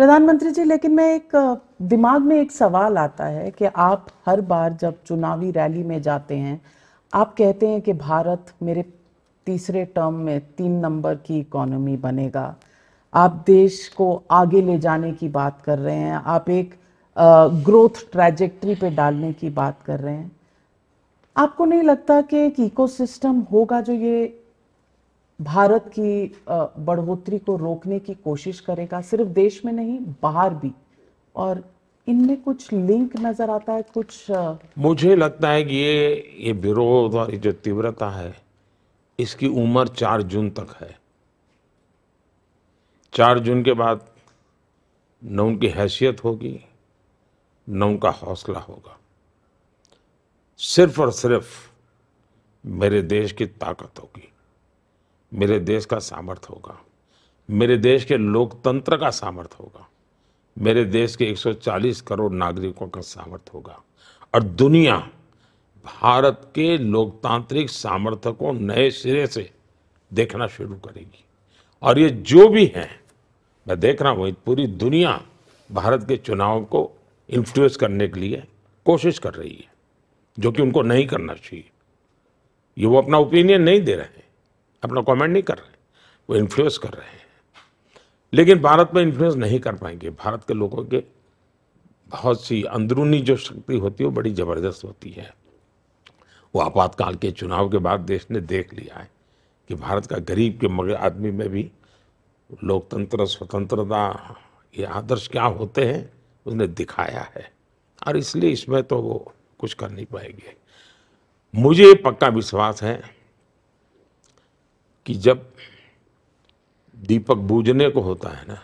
प्रधानमंत्री जी लेकिन मैं एक दिमाग में एक सवाल आता है कि आप हर बार जब चुनावी रैली में जाते हैं आप कहते हैं कि भारत मेरे तीसरे टर्म में तीन नंबर की इकोनॉमी बनेगा आप देश को आगे ले जाने की बात कर रहे हैं आप एक ग्रोथ ट्रैजेक्ट्री पे डालने की बात कर रहे हैं आपको नहीं लगता कि एक इकोसिस्टम होगा जो ये भारत की बढ़ोतरी को रोकने की कोशिश करेगा सिर्फ देश में नहीं बाहर भी और इनमें कुछ लिंक नजर आता है कुछ मुझे लगता है कि ये ये विरोध और जो तीव्रता है इसकी उम्र चार जून तक है चार जून के बाद न उनकी हैसियत होगी न उनका हौसला होगा सिर्फ और सिर्फ मेरे देश की ताकत होगी मेरे देश का सामर्थ्य होगा मेरे देश के लोकतंत्र का सामर्थ्य होगा मेरे देश के 140 करोड़ नागरिकों का सामर्थ्य होगा और दुनिया भारत के लोकतांत्रिक सामर्थ्य को नए सिरे से देखना शुरू करेगी और ये जो भी हैं मैं देख रहा हूँ पूरी दुनिया भारत के चुनाव को इन्फ्लुएंस करने के लिए कोशिश कर रही है जो कि उनको नहीं करना चाहिए ये वो अपना ओपिनियन नहीं दे रहे हैं अपना कमेंट नहीं कर रहे वो इन्फ्लुएंस कर रहे हैं लेकिन भारत में इन्फ्लुएंस नहीं कर पाएंगे भारत के लोगों के बहुत सी अंदरूनी जो शक्ति होती है वो बड़ी ज़बरदस्त होती है वो आपातकाल के चुनाव के बाद देश ने देख लिया है कि भारत का गरीब के मगर आदमी में भी लोकतंत्र स्वतंत्रता ये आदर्श क्या होते हैं उसने दिखाया है और इसलिए इसमें तो वो कुछ कर नहीं पाएंगे मुझे पक्का विश्वास है कि जब दीपक बूझने को होता है ना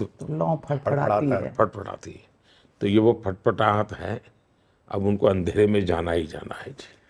तो लौ फटफटाती है फटफटाती है तो ये वो फटफटाहट है अब उनको अंधेरे में जाना ही जाना है जी